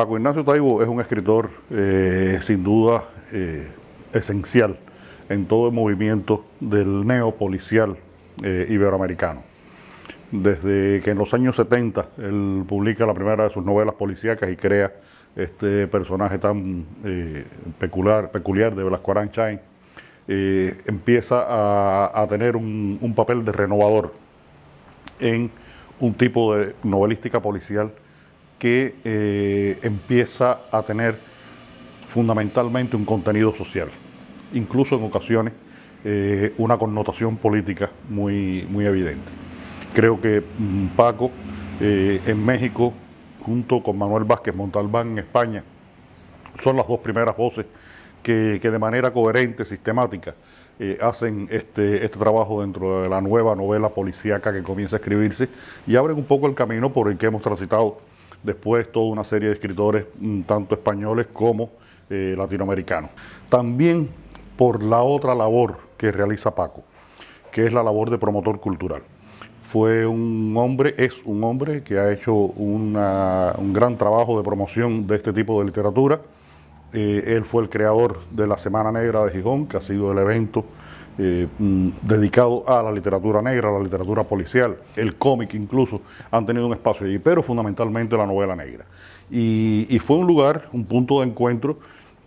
Paco Ignacio Taibo es un escritor eh, sin duda eh, esencial en todo el movimiento del neopolicial eh, iberoamericano. Desde que en los años 70 él publica la primera de sus novelas policíacas y crea este personaje tan peculiar, peculiar de Blasco Aranchain, empieza a, tener un papel de renovador en un tipo de novelística policial que eh, empieza a tener fundamentalmente un contenido social, incluso en ocasiones eh, una connotación política muy, muy evidente. Creo que mm, Paco eh, en México, junto con Manuel Vázquez Montalbán en España, son las dos primeras voces que, de manera coherente, sistemática, hacen este, este trabajo dentro de la nueva novela policíaca que comienza a escribirse y abren un poco el camino por el que hemos transitado después toda una serie de escritores, mm, tanto españoles como eh, latinoamericanos. También por la otra labor que realiza Paco, que es la labor de promotor cultural. Fue un hombre, es un hombre que ha hecho un gran trabajo de promoción de este tipo de literatura. Eh, él fue el creador de la Semana Negra de Gijón, que ha sido el evento eh, mm, dedicado a la literatura negra, a la literatura policial, el cómic incluso, han tenido un espacio allí, pero fundamentalmente la novela negra. Y, fue un lugar, un punto de encuentro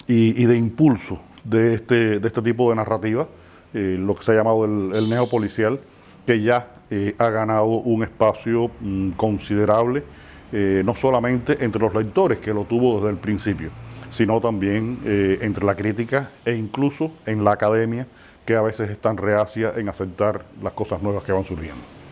y, de impulso de este, de este tipo de narrativa, eh, lo que se ha llamado el, neopolicial, que ya eh, ha ganado un espacio mm, considerable, no solamente entre los lectores, que lo tuvo desde el principio, sino también entre la crítica e incluso en la academia que a veces están reacias en aceptar las cosas nuevas que van surgiendo.